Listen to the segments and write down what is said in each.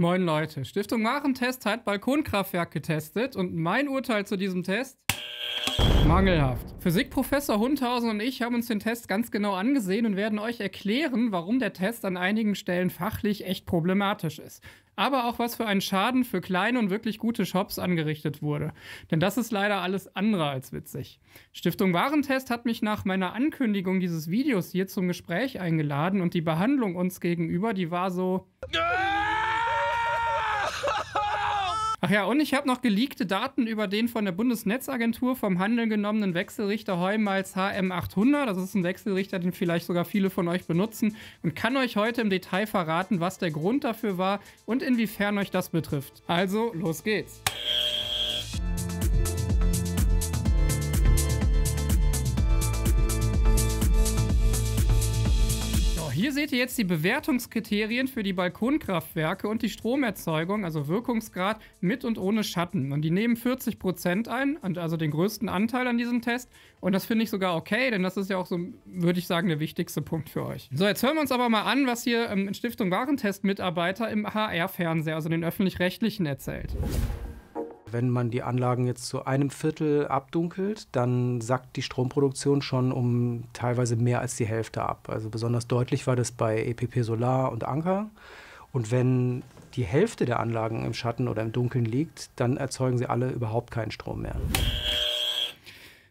Moin Leute, Stiftung Warentest hat Balkonkraftwerk getestet und mein Urteil zu diesem Test? Mangelhaft. Physikprofessor Hundhausen und ich haben uns den Test ganz genau angesehen und werden euch erklären, warum der Test an einigen Stellen fachlich echt problematisch ist. Aber auch was für einen Schaden für kleine und wirklich gute Shops angerichtet wurde. Denn das ist leider alles andere als witzig. Stiftung Warentest hat mich nach meiner Ankündigung dieses Videos hier zum Gespräch eingeladen und die Behandlung uns gegenüber, die war so... Ah! Ach ja, und ich habe noch geleakte Daten über den von der Bundesnetzagentur vom Handeln genommenen Wechselrichter Heumals HM800. Das ist ein Wechselrichter, den vielleicht sogar viele von euch benutzen und kann euch heute im Detail verraten, was der Grund dafür war und inwiefern euch das betrifft. Also, los geht's. hier seht ihr jetzt die Bewertungskriterien für die Balkonkraftwerke und die Stromerzeugung, also Wirkungsgrad mit und ohne Schatten. Und die nehmen 40% Prozent ein, also den größten Anteil an diesem Test. Und das finde ich sogar okay, denn das ist ja auch so, würde ich sagen, der wichtigste Punkt für euch. So, jetzt hören wir uns aber mal an, was hier ähm, Stiftung Warentest-Mitarbeiter im HR-Fernseher, also den öffentlich-rechtlichen, erzählt. Wenn man die Anlagen jetzt zu einem Viertel abdunkelt, dann sackt die Stromproduktion schon um teilweise mehr als die Hälfte ab. Also besonders deutlich war das bei EPP Solar und Anker. Und wenn die Hälfte der Anlagen im Schatten oder im Dunkeln liegt, dann erzeugen sie alle überhaupt keinen Strom mehr.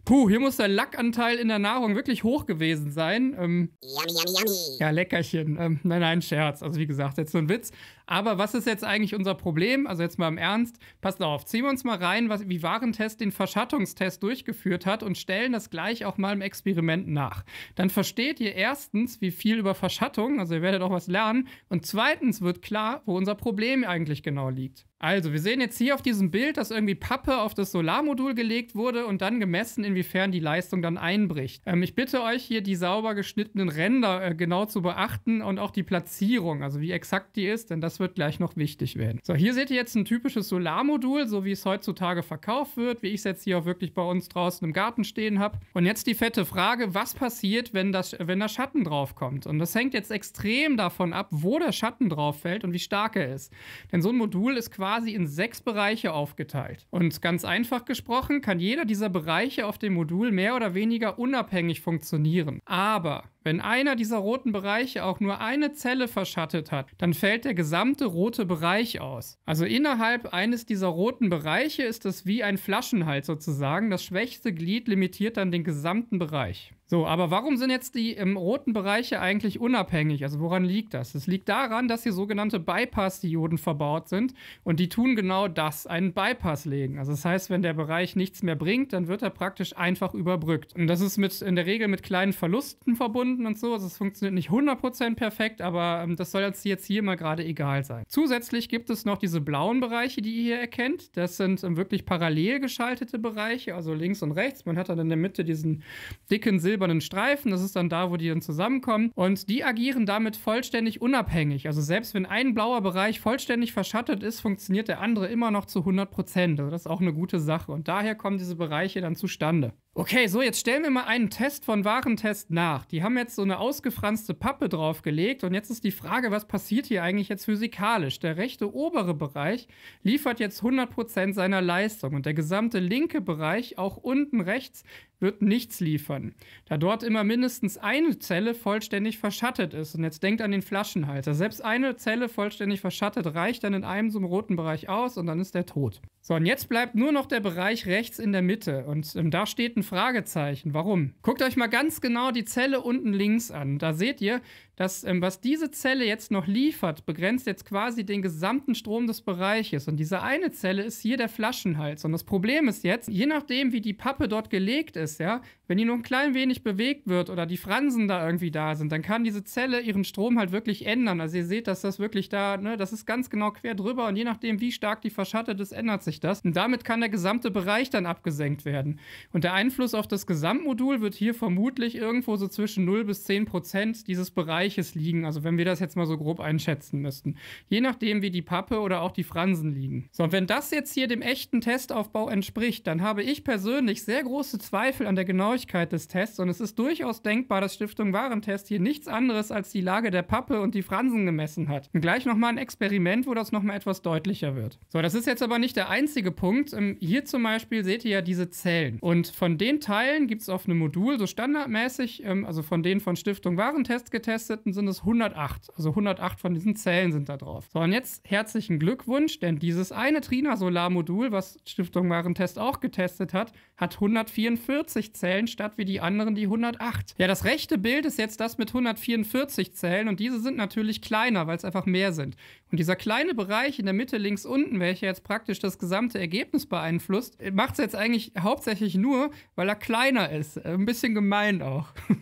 Puh, hier muss der Lackanteil in der Nahrung wirklich hoch gewesen sein. Ähm, yummy, yummy, yummy. Ja, Leckerchen. Ähm, nein, nein, Scherz. Also wie gesagt, jetzt nur ein Witz. Aber was ist jetzt eigentlich unser Problem? Also jetzt mal im Ernst, passt auf, ziehen wir uns mal rein, was, wie Warentest den Verschattungstest durchgeführt hat und stellen das gleich auch mal im Experiment nach. Dann versteht ihr erstens, wie viel über Verschattung, also ihr werdet auch was lernen, und zweitens wird klar, wo unser Problem eigentlich genau liegt. Also, wir sehen jetzt hier auf diesem Bild, dass irgendwie Pappe auf das Solarmodul gelegt wurde und dann gemessen, inwiefern die Leistung dann einbricht. Ähm, ich bitte euch hier die sauber geschnittenen Ränder äh, genau zu beachten und auch die Platzierung, also wie exakt die ist, denn das wird gleich noch wichtig werden. So, hier seht ihr jetzt ein typisches Solarmodul, so wie es heutzutage verkauft wird, wie ich es jetzt hier auch wirklich bei uns draußen im Garten stehen habe. Und jetzt die fette Frage, was passiert, wenn, das, wenn der Schatten drauf kommt? Und das hängt jetzt extrem davon ab, wo der Schatten drauf fällt und wie stark er ist. Denn so ein Modul ist quasi in sechs Bereiche aufgeteilt. Und ganz einfach gesprochen kann jeder dieser Bereiche auf dem Modul mehr oder weniger unabhängig funktionieren. Aber wenn einer dieser roten Bereiche auch nur eine Zelle verschattet hat, dann fällt der gesamte rote Bereich aus. Also innerhalb eines dieser roten Bereiche ist es wie ein Flaschenhals sozusagen. Das schwächste Glied limitiert dann den gesamten Bereich. So, aber warum sind jetzt die ähm, roten Bereiche eigentlich unabhängig? Also woran liegt das? Es liegt daran, dass hier sogenannte Bypass-Dioden verbaut sind und die tun genau das, einen Bypass legen. Also das heißt, wenn der Bereich nichts mehr bringt, dann wird er praktisch einfach überbrückt. Und das ist mit, in der Regel mit kleinen Verlusten verbunden und so. Also es funktioniert nicht 100% perfekt, aber ähm, das soll uns jetzt hier mal gerade egal sein. Zusätzlich gibt es noch diese blauen Bereiche, die ihr hier erkennt. Das sind ähm, wirklich parallel geschaltete Bereiche, also links und rechts. Man hat dann in der Mitte diesen dicken Silber silbernen Streifen. Das ist dann da, wo die dann zusammenkommen. Und die agieren damit vollständig unabhängig. Also selbst wenn ein blauer Bereich vollständig verschattet ist, funktioniert der andere immer noch zu 100 Prozent. Also das ist auch eine gute Sache. Und daher kommen diese Bereiche dann zustande. Okay, so, jetzt stellen wir mal einen Test von Warentest nach. Die haben jetzt so eine ausgefranste Pappe draufgelegt und jetzt ist die Frage, was passiert hier eigentlich jetzt physikalisch? Der rechte obere Bereich liefert jetzt 100% seiner Leistung und der gesamte linke Bereich, auch unten rechts, wird nichts liefern, da dort immer mindestens eine Zelle vollständig verschattet ist. Und jetzt denkt an den Flaschenhalter. Selbst eine Zelle vollständig verschattet reicht dann in einem so einem roten Bereich aus und dann ist der tot. So, und jetzt bleibt nur noch der Bereich rechts in der Mitte und ähm, da steht ein Fragezeichen. Warum? Guckt euch mal ganz genau die Zelle unten links an. Da seht ihr, dass ähm, was diese Zelle jetzt noch liefert, begrenzt jetzt quasi den gesamten Strom des Bereiches. Und diese eine Zelle ist hier der Flaschenhals. Und das Problem ist jetzt, je nachdem, wie die Pappe dort gelegt ist, ja, wenn die nur ein klein wenig bewegt wird oder die Fransen da irgendwie da sind, dann kann diese Zelle ihren Strom halt wirklich ändern. Also ihr seht, dass das wirklich da, ne, das ist ganz genau quer drüber und je nachdem, wie stark die verschattet ist, ändert sich das. Und damit kann der gesamte Bereich dann abgesenkt werden. Und der Einfluss auf das Gesamtmodul wird hier vermutlich irgendwo so zwischen 0 bis 10 Prozent dieses Bereichs Weiches liegen, also wenn wir das jetzt mal so grob einschätzen müssten. Je nachdem, wie die Pappe oder auch die Fransen liegen. So, und wenn das jetzt hier dem echten Testaufbau entspricht, dann habe ich persönlich sehr große Zweifel an der Genauigkeit des Tests und es ist durchaus denkbar, dass Stiftung Warentest hier nichts anderes als die Lage der Pappe und die Fransen gemessen hat. Und gleich nochmal ein Experiment, wo das nochmal etwas deutlicher wird. So, das ist jetzt aber nicht der einzige Punkt. Ähm, hier zum Beispiel seht ihr ja diese Zellen. Und von den Teilen gibt es auf einem Modul so standardmäßig, ähm, also von denen von Stiftung Warentest getestet, Abschnitten sind es 108. Also 108 von diesen Zellen sind da drauf. So, und jetzt herzlichen Glückwunsch, denn dieses eine Trina-Solarmodul, was Stiftung Warentest auch getestet hat, hat 144 Zellen statt wie die anderen die 108. Ja, das rechte Bild ist jetzt das mit 144 Zellen und diese sind natürlich kleiner, weil es einfach mehr sind. Und dieser kleine Bereich in der Mitte links unten, welcher jetzt praktisch das gesamte Ergebnis beeinflusst, äh, macht es jetzt eigentlich hauptsächlich nur, weil er kleiner ist. Äh, ein bisschen gemein auch.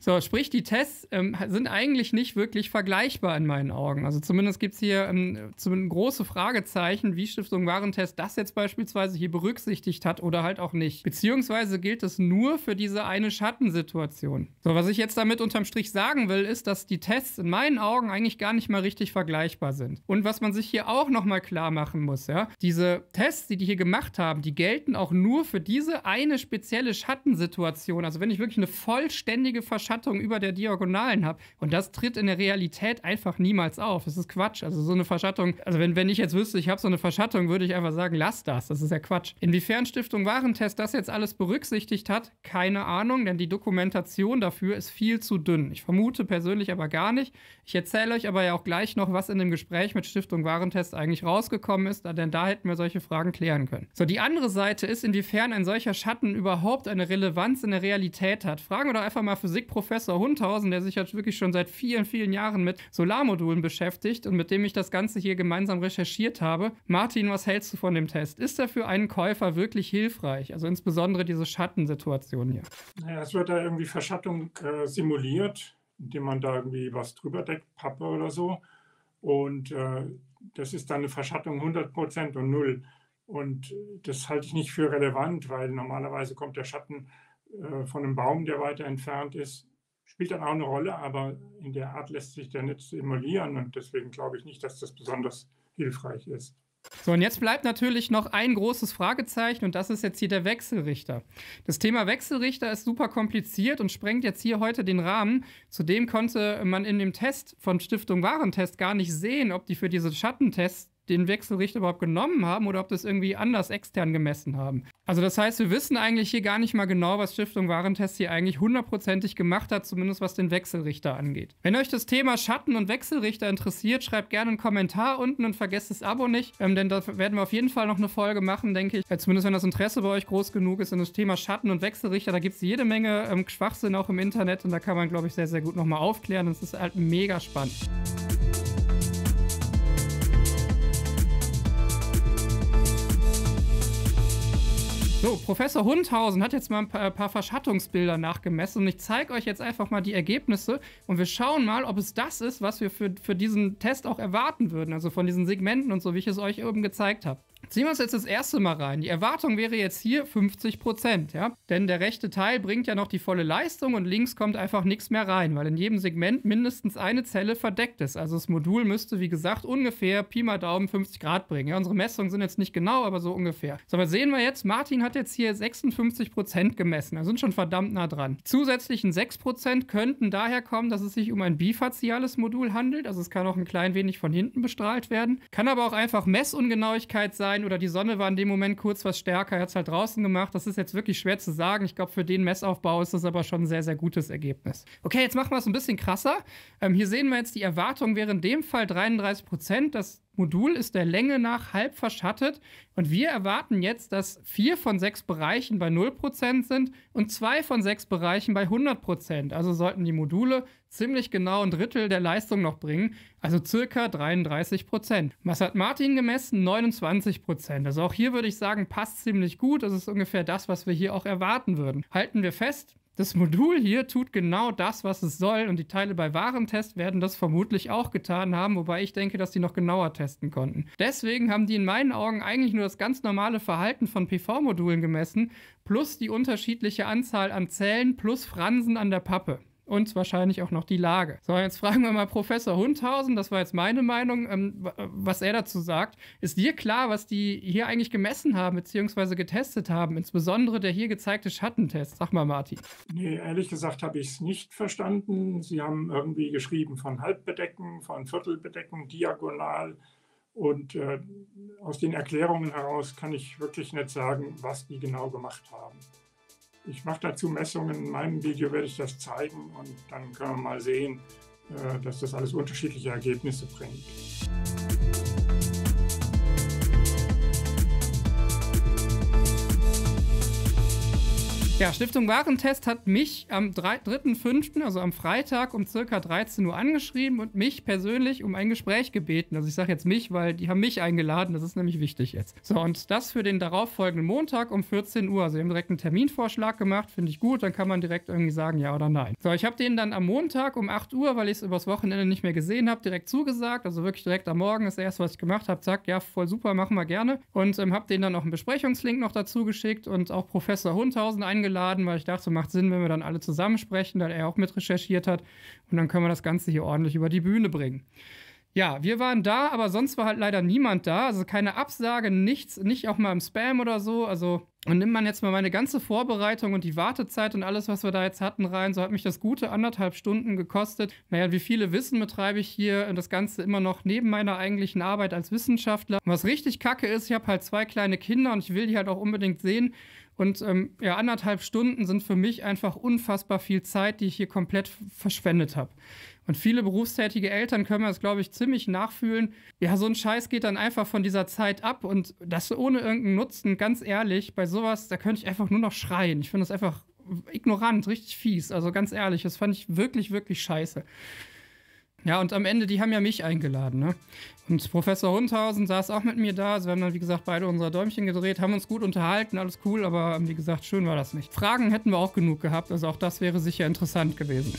so, sprich, die Tests ähm, sind eigentlich nicht wirklich vergleichbar in meinen Augen. Also zumindest gibt es hier ähm, große Fragezeichen, wie Stiftung Warentest das jetzt beispielsweise hier berücksichtigt hat oder halt auch nicht. Beziehungsweise gilt es nur für diese eine Schattensituation. So, was ich jetzt damit unterm Strich sagen will, ist, dass die Tests in meinen Augen eigentlich gar nicht mal richtig vergleichbar sind. Und was man sich hier auch nochmal klar machen muss, ja, diese Tests, die die hier gemacht haben, die gelten auch nur für diese eine spezielle Schattensituation. Also wenn ich wirklich eine vollständige ständige Verschattung über der Diagonalen habe. Und das tritt in der Realität einfach niemals auf. Das ist Quatsch. Also so eine Verschattung, also wenn, wenn ich jetzt wüsste, ich habe so eine Verschattung, würde ich einfach sagen, lass das. Das ist ja Quatsch. Inwiefern Stiftung Warentest das jetzt alles berücksichtigt hat, keine Ahnung, denn die Dokumentation dafür ist viel zu dünn. Ich vermute persönlich aber gar nicht. Ich erzähle euch aber ja auch gleich noch, was in dem Gespräch mit Stiftung Warentest eigentlich rausgekommen ist, denn da hätten wir solche Fragen klären können. So, die andere Seite ist, inwiefern ein solcher Schatten überhaupt eine Relevanz in der Realität hat. Fragen wir doch einfach mal mal Physikprofessor Hundhausen, der sich jetzt halt wirklich schon seit vielen, vielen Jahren mit Solarmodulen beschäftigt und mit dem ich das Ganze hier gemeinsam recherchiert habe. Martin, was hältst du von dem Test? Ist er für einen Käufer wirklich hilfreich? Also insbesondere diese Schattensituation hier. Naja, es wird da irgendwie Verschattung äh, simuliert, indem man da irgendwie was drüber deckt, Pappe oder so. Und äh, das ist dann eine Verschattung 100% und null. Und äh, das halte ich nicht für relevant, weil normalerweise kommt der Schatten äh, von einem Baum, der weiter entfernt ist, spielt dann auch eine Rolle, aber in der Art lässt sich der nicht emulieren und deswegen glaube ich nicht, dass das besonders hilfreich ist. So, und jetzt bleibt natürlich noch ein großes Fragezeichen und das ist jetzt hier der Wechselrichter. Das Thema Wechselrichter ist super kompliziert und sprengt jetzt hier heute den Rahmen. Zudem konnte man in dem Test von Stiftung Warentest gar nicht sehen, ob die für diese Schattentests den Wechselrichter überhaupt genommen haben oder ob das irgendwie anders extern gemessen haben. Also das heißt, wir wissen eigentlich hier gar nicht mal genau, was Stiftung Warentest hier eigentlich hundertprozentig gemacht hat, zumindest was den Wechselrichter angeht. Wenn euch das Thema Schatten und Wechselrichter interessiert, schreibt gerne einen Kommentar unten und vergesst das Abo nicht, ähm, denn da werden wir auf jeden Fall noch eine Folge machen, denke ich. Äh, zumindest wenn das Interesse bei euch groß genug ist. in das Thema Schatten und Wechselrichter, da gibt es jede Menge ähm, Schwachsinn auch im Internet und da kann man, glaube ich, sehr, sehr gut nochmal aufklären. Das ist halt mega spannend. So, Professor Hundhausen hat jetzt mal ein paar, ein paar Verschattungsbilder nachgemessen und ich zeige euch jetzt einfach mal die Ergebnisse und wir schauen mal, ob es das ist, was wir für, für diesen Test auch erwarten würden, also von diesen Segmenten und so, wie ich es euch eben gezeigt habe. Ziehen wir uns jetzt das erste Mal rein. Die Erwartung wäre jetzt hier 50 Prozent, ja? Denn der rechte Teil bringt ja noch die volle Leistung und links kommt einfach nichts mehr rein, weil in jedem Segment mindestens eine Zelle verdeckt ist. Also das Modul müsste, wie gesagt, ungefähr Pi mal Daumen 50 Grad bringen. Ja, unsere Messungen sind jetzt nicht genau, aber so ungefähr. So, was sehen wir jetzt? Martin hat jetzt hier 56 Prozent gemessen. Wir sind schon verdammt nah dran. Die zusätzlichen 6 Prozent könnten daher kommen, dass es sich um ein bifaziales Modul handelt. Also es kann auch ein klein wenig von hinten bestrahlt werden. Kann aber auch einfach Messungenauigkeit sein sein oder die Sonne war in dem Moment kurz was stärker. Er hat es halt draußen gemacht. Das ist jetzt wirklich schwer zu sagen. Ich glaube, für den Messaufbau ist das aber schon ein sehr, sehr gutes Ergebnis. Okay, jetzt machen wir es ein bisschen krasser. Ähm, hier sehen wir jetzt, die Erwartung wäre in dem Fall 33 Prozent. Das Modul ist der Länge nach halb verschattet und wir erwarten jetzt, dass vier von sechs Bereichen bei 0% sind und zwei von sechs Bereichen bei 100%. Also sollten die Module ziemlich genau ein Drittel der Leistung noch bringen, also circa 33%. Was hat Martin gemessen? 29%. Also auch hier würde ich sagen, passt ziemlich gut. Das ist ungefähr das, was wir hier auch erwarten würden. Halten wir fest, das Modul hier tut genau das, was es soll und die Teile bei Warentest werden das vermutlich auch getan haben, wobei ich denke, dass die noch genauer testen konnten. Deswegen haben die in meinen Augen eigentlich nur das ganz normale Verhalten von PV-Modulen gemessen, plus die unterschiedliche Anzahl an Zellen plus Fransen an der Pappe und wahrscheinlich auch noch die Lage. So, jetzt fragen wir mal Professor Hundhausen, das war jetzt meine Meinung, ähm, was er dazu sagt. Ist dir klar, was die hier eigentlich gemessen haben bzw. getestet haben, insbesondere der hier gezeigte Schattentest? Sag mal, Martin. Nee, ehrlich gesagt habe ich es nicht verstanden. Sie haben irgendwie geschrieben von Halbbedecken, von Viertelbedecken, diagonal. Und äh, aus den Erklärungen heraus kann ich wirklich nicht sagen, was die genau gemacht haben. Ich mache dazu Messungen. In meinem Video werde ich das zeigen und dann können wir mal sehen, äh, dass das alles unterschiedliche Ergebnisse bringt. Ja, Stiftung Warentest hat mich am 3.5., also am Freitag um circa 13 Uhr angeschrieben und mich persönlich um ein Gespräch gebeten. Also ich sage jetzt mich, weil die haben mich eingeladen, das ist nämlich wichtig jetzt. So, und das für den darauffolgenden Montag um 14 Uhr. Also sie haben direkt einen Terminvorschlag gemacht, finde ich gut, dann kann man direkt irgendwie sagen ja oder nein. So, ich habe denen dann am Montag um 8 Uhr, weil ich es übers Wochenende nicht mehr gesehen habe, direkt zugesagt. Also wirklich direkt am Morgen ist das erste, was ich gemacht habe, sagt ja, voll super, machen wir gerne. Und ähm, habe denen dann auch einen Besprechungslink noch dazu geschickt und auch Professor Hundhausen eingeladen eingeladen, weil ich dachte, so macht Sinn, wenn wir dann alle zusammen sprechen, weil er auch mit recherchiert hat. Und dann können wir das Ganze hier ordentlich über die Bühne bringen. Ja, wir waren da, aber sonst war halt leider niemand da. Also keine Absage, nichts, nicht auch mal im Spam oder so. Also und nimmt man jetzt mal meine ganze Vorbereitung und die Wartezeit und alles, was wir da jetzt hatten, rein, so hat mich das gute anderthalb Stunden gekostet. Naja, wie viele wissen, betreibe ich hier das Ganze immer noch neben meiner eigentlichen Arbeit als Wissenschaftler. Und was richtig kacke ist, ich habe halt zwei kleine Kinder und ich will die halt auch unbedingt sehen. Und ähm, ja, anderthalb Stunden sind für mich einfach unfassbar viel Zeit, die ich hier komplett verschwendet habe. Und viele berufstätige Eltern können das, glaube ich, ziemlich nachfühlen. Ja, so ein Scheiß geht dann einfach von dieser Zeit ab und das ohne irgendeinen Nutzen, ganz ehrlich, bei sowas, da könnte ich einfach nur noch schreien. Ich finde das einfach ignorant, richtig fies. Also ganz ehrlich, das fand ich wirklich, wirklich scheiße. Ja, und am Ende, die haben ja mich eingeladen, ne? Und Professor Hundhausen saß auch mit mir da. Also wir haben dann, wie gesagt, beide unsere Däumchen gedreht, haben uns gut unterhalten, alles cool, aber wie gesagt, schön war das nicht. Fragen hätten wir auch genug gehabt, also auch das wäre sicher interessant gewesen.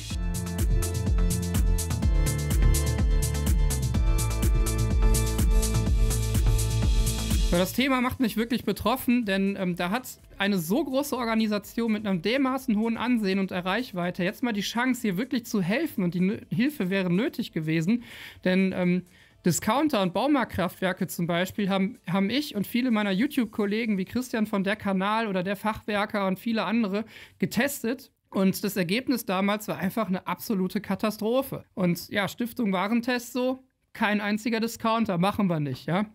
Das Thema macht mich wirklich betroffen, denn ähm, da hat eine so große Organisation mit einem dermaßen hohen Ansehen und Erreichweite jetzt mal die Chance, hier wirklich zu helfen und die N Hilfe wäre nötig gewesen, denn ähm, Discounter und Baumarktkraftwerke zum Beispiel haben, haben ich und viele meiner YouTube-Kollegen wie Christian von der Kanal oder der Fachwerker und viele andere getestet und das Ergebnis damals war einfach eine absolute Katastrophe. Und ja, Stiftung Warentest so, kein einziger Discounter, machen wir nicht, ja.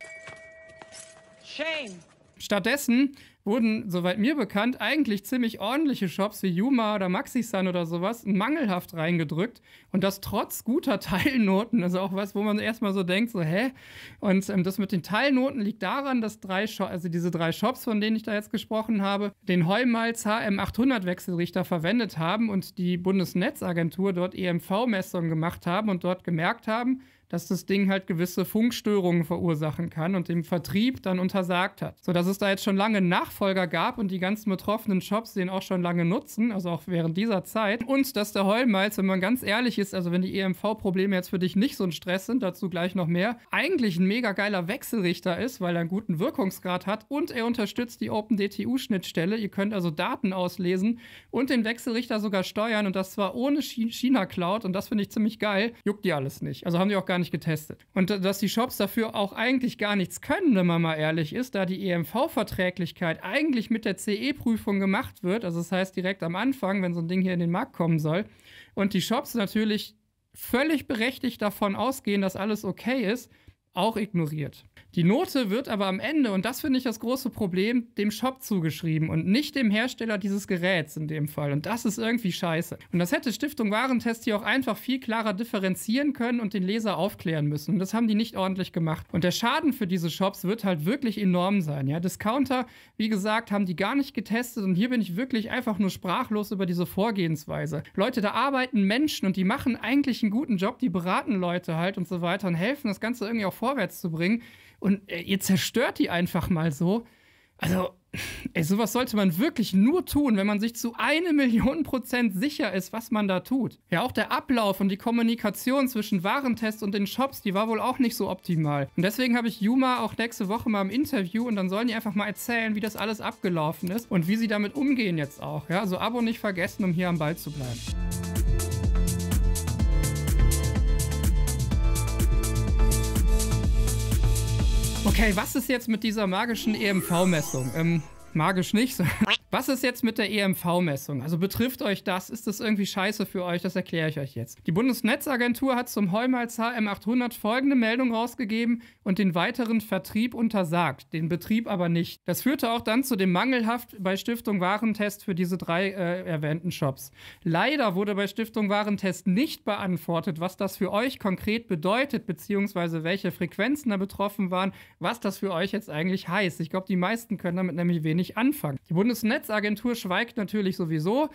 Stattdessen wurden, soweit mir bekannt, eigentlich ziemlich ordentliche Shops wie Yuma oder Maxisan oder sowas mangelhaft reingedrückt. Und das trotz guter Teilnoten. Also auch was, wo man erstmal so denkt, so, hä? Und ähm, das mit den Teilnoten liegt daran, dass drei Sho also diese drei Shops, von denen ich da jetzt gesprochen habe, den Heumals HM800 Wechselrichter verwendet haben und die Bundesnetzagentur dort EMV-Messungen gemacht haben und dort gemerkt haben, dass das Ding halt gewisse Funkstörungen verursachen kann und dem Vertrieb dann untersagt hat. So dass es da jetzt schon lange Nachfolger gab und die ganzen betroffenen Shops den auch schon lange nutzen, also auch während dieser Zeit. Und dass der Heulmalz, wenn man ganz ehrlich ist, also wenn die EMV-Probleme jetzt für dich nicht so ein Stress sind, dazu gleich noch mehr, eigentlich ein mega geiler Wechselrichter ist, weil er einen guten Wirkungsgrad hat und er unterstützt die OpenDTU-Schnittstelle. Ihr könnt also Daten auslesen und den Wechselrichter sogar steuern und das zwar ohne China-Cloud und das finde ich ziemlich geil. Juckt die alles nicht. Also haben die auch gar gar nicht getestet. Und dass die Shops dafür auch eigentlich gar nichts können, wenn man mal ehrlich ist, da die EMV-Verträglichkeit eigentlich mit der CE-Prüfung gemacht wird, also das heißt direkt am Anfang, wenn so ein Ding hier in den Markt kommen soll, und die Shops natürlich völlig berechtigt davon ausgehen, dass alles okay ist, auch ignoriert. Die Note wird aber am Ende, und das finde ich das große Problem, dem Shop zugeschrieben und nicht dem Hersteller dieses Geräts in dem Fall. Und das ist irgendwie scheiße. Und das hätte Stiftung Warentest hier auch einfach viel klarer differenzieren können und den Leser aufklären müssen. Und das haben die nicht ordentlich gemacht. Und der Schaden für diese Shops wird halt wirklich enorm sein. Ja, Discounter, wie gesagt, haben die gar nicht getestet und hier bin ich wirklich einfach nur sprachlos über diese Vorgehensweise. Leute, da arbeiten Menschen und die machen eigentlich einen guten Job, die beraten Leute halt und so weiter und helfen, das Ganze irgendwie auch vorwärts zu bringen. Und äh, ihr zerstört die einfach mal so. Also, ey, sowas sollte man wirklich nur tun, wenn man sich zu eine Million Prozent sicher ist, was man da tut. Ja, auch der Ablauf und die Kommunikation zwischen Warentests und den Shops, die war wohl auch nicht so optimal. Und deswegen habe ich Yuma auch nächste Woche mal im Interview und dann sollen die einfach mal erzählen, wie das alles abgelaufen ist und wie sie damit umgehen jetzt auch. Ja, also Abo nicht vergessen, um hier am Ball zu bleiben. Okay, was ist jetzt mit dieser magischen EMV-Messung? Ähm, magisch nicht. Was ist jetzt mit der EMV-Messung? Also betrifft euch das? Ist das irgendwie scheiße für euch? Das erkläre ich euch jetzt. Die Bundesnetzagentur hat zum Heumals HM800 folgende Meldung rausgegeben und den weiteren Vertrieb untersagt, den Betrieb aber nicht. Das führte auch dann zu dem mangelhaft bei Stiftung Warentest für diese drei äh, erwähnten Shops. Leider wurde bei Stiftung Warentest nicht beantwortet, was das für euch konkret bedeutet, beziehungsweise welche Frequenzen da betroffen waren, was das für euch jetzt eigentlich heißt. Ich glaube, die meisten können damit nämlich wenig nicht anfangen. Die Bundesnetzagentur schweigt natürlich sowieso.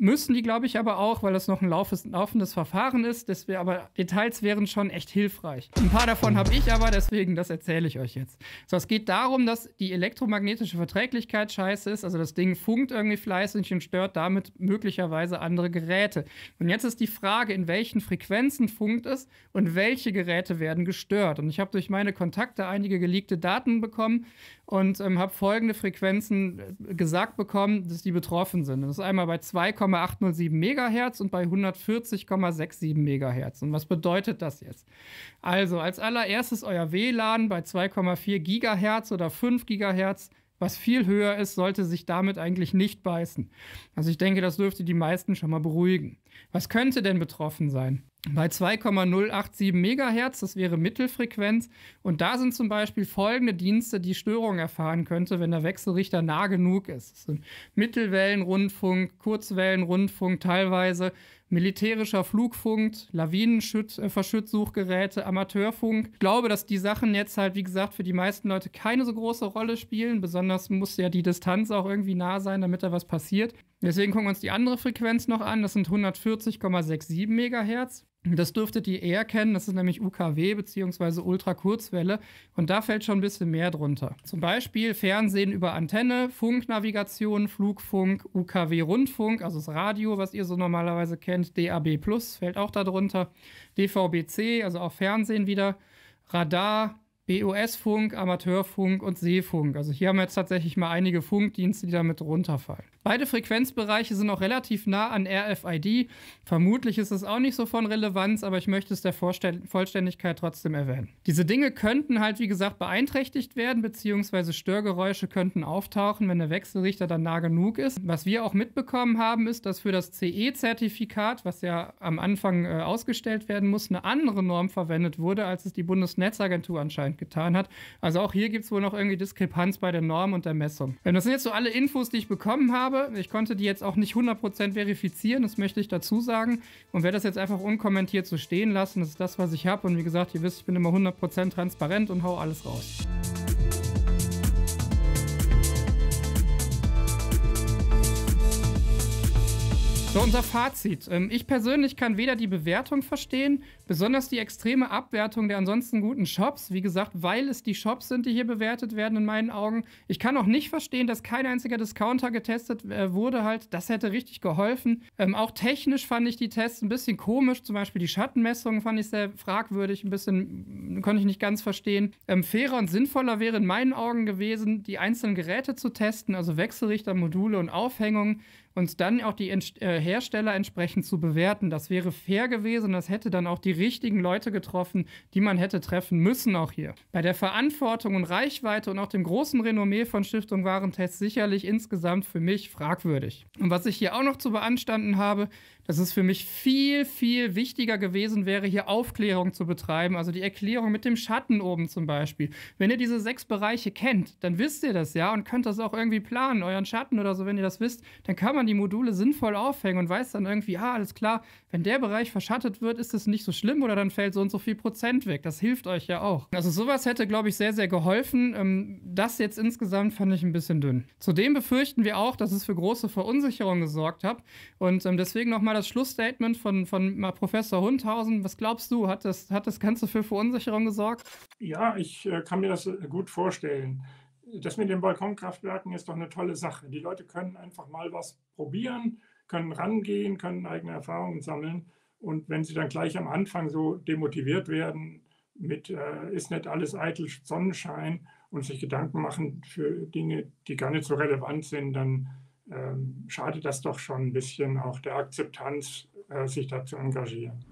Müssen die, glaube ich, aber auch, weil das noch ein laufendes Verfahren ist. Deswegen, aber Details wären schon echt hilfreich. Ein paar davon habe ich aber, deswegen das erzähle ich euch jetzt. So, es geht darum, dass die elektromagnetische Verträglichkeit scheiße ist. Also das Ding funkt irgendwie fleißig und stört damit möglicherweise andere Geräte. Und jetzt ist die Frage, in welchen Frequenzen funkt es und welche Geräte werden gestört. Und ich habe durch meine Kontakte einige geleakte Daten bekommen, und ähm, habe folgende Frequenzen äh, gesagt bekommen, dass die betroffen sind. Das ist einmal bei 2,807 Megahertz und bei 140,67 Megahertz. Und was bedeutet das jetzt? Also als allererstes euer WLAN bei 2,4 Gigahertz oder 5 Gigahertz was viel höher ist, sollte sich damit eigentlich nicht beißen. Also ich denke, das dürfte die meisten schon mal beruhigen. Was könnte denn betroffen sein? Bei 2,087 MHz, das wäre Mittelfrequenz, und da sind zum Beispiel folgende Dienste, die Störungen erfahren könnte, wenn der Wechselrichter nah genug ist. Das sind Mittelwellenrundfunk, Kurzwellenrundfunk, teilweise militärischer Flugfunk, Lawinenverschüttsuchgeräte, äh, Amateurfunk. Ich glaube, dass die Sachen jetzt halt, wie gesagt, für die meisten Leute keine so große Rolle spielen. Besonders muss ja die Distanz auch irgendwie nah sein, damit da was passiert. Deswegen gucken wir uns die andere Frequenz noch an. Das sind 140,67 MHz. Das dürftet ihr eher kennen, das ist nämlich UKW bzw. Ultrakurzwelle und da fällt schon ein bisschen mehr drunter. Zum Beispiel Fernsehen über Antenne, Funknavigation, Flugfunk, UKW-Rundfunk, also das Radio, was ihr so normalerweise kennt, DAB Plus fällt auch darunter, DVBC, also auch Fernsehen wieder, Radar, BOS-Funk, Amateurfunk und Seefunk. Also hier haben wir jetzt tatsächlich mal einige Funkdienste, die damit runterfallen. Beide Frequenzbereiche sind auch relativ nah an RFID. Vermutlich ist es auch nicht so von Relevanz, aber ich möchte es der Vorstell Vollständigkeit trotzdem erwähnen. Diese Dinge könnten halt, wie gesagt, beeinträchtigt werden, beziehungsweise Störgeräusche könnten auftauchen, wenn der Wechselrichter dann nah genug ist. Was wir auch mitbekommen haben, ist, dass für das CE-Zertifikat, was ja am Anfang äh, ausgestellt werden muss, eine andere Norm verwendet wurde, als es die Bundesnetzagentur anscheinend getan hat. Also auch hier gibt es wohl noch irgendwie Diskrepanz bei der Norm und der Messung. Ähm, das sind jetzt so alle Infos, die ich bekommen habe habe. Ich konnte die jetzt auch nicht 100% verifizieren, das möchte ich dazu sagen. Und werde das jetzt einfach unkommentiert so stehen lassen. Das ist das, was ich habe. Und wie gesagt, ihr wisst, ich bin immer 100% transparent und hau alles raus. So, unser Fazit. Ähm, ich persönlich kann weder die Bewertung verstehen, besonders die extreme Abwertung der ansonsten guten Shops. Wie gesagt, weil es die Shops sind, die hier bewertet werden, in meinen Augen. Ich kann auch nicht verstehen, dass kein einziger Discounter getestet äh, wurde, halt. Das hätte richtig geholfen. Ähm, auch technisch fand ich die Tests ein bisschen komisch. Zum Beispiel die Schattenmessungen fand ich sehr fragwürdig. Ein bisschen mm, konnte ich nicht ganz verstehen. Ähm, fairer und sinnvoller wäre in meinen Augen gewesen, die einzelnen Geräte zu testen, also Wechselrichter, Module und Aufhängungen und dann auch die Ent äh, Hersteller entsprechend zu bewerten. Das wäre fair gewesen, das hätte dann auch die richtigen Leute getroffen, die man hätte treffen müssen auch hier. Bei der Verantwortung und Reichweite und auch dem großen Renommee von Stiftung Warentest sicherlich insgesamt für mich fragwürdig. Und was ich hier auch noch zu beanstanden habe, dass es für mich viel, viel wichtiger gewesen wäre, hier Aufklärung zu betreiben. Also die Erklärung mit dem Schatten oben zum Beispiel. Wenn ihr diese sechs Bereiche kennt, dann wisst ihr das ja und könnt das auch irgendwie planen, euren Schatten oder so, wenn ihr das wisst, dann kann man die Module sinnvoll aufhängen und weiß dann irgendwie, ah, alles klar, wenn der Bereich verschattet wird, ist es nicht so schlimm oder dann fällt so und so viel Prozent weg. Das hilft euch ja auch. Also sowas hätte, glaube ich, sehr, sehr geholfen. Ähm, das jetzt insgesamt fand ich ein bisschen dünn. Zudem befürchten wir auch, dass es für große Verunsicherung gesorgt hat und ähm, deswegen nochmal das Schlussstatement von, von Professor Hundhausen. Was glaubst du, hat das, hat das Ganze für Verunsicherung gesorgt? Ja, ich äh, kann mir das äh, gut vorstellen. Das mit den Balkonkraftwerken ist doch eine tolle Sache. Die Leute können einfach mal was probieren, können rangehen, können eigene Erfahrungen sammeln. Und wenn sie dann gleich am Anfang so demotiviert werden, mit äh, ist nicht alles eitel Sonnenschein und sich Gedanken machen für Dinge, die gar nicht so relevant sind, dann ähm, schadet das doch schon ein bisschen auch der Akzeptanz, äh, sich da zu engagieren.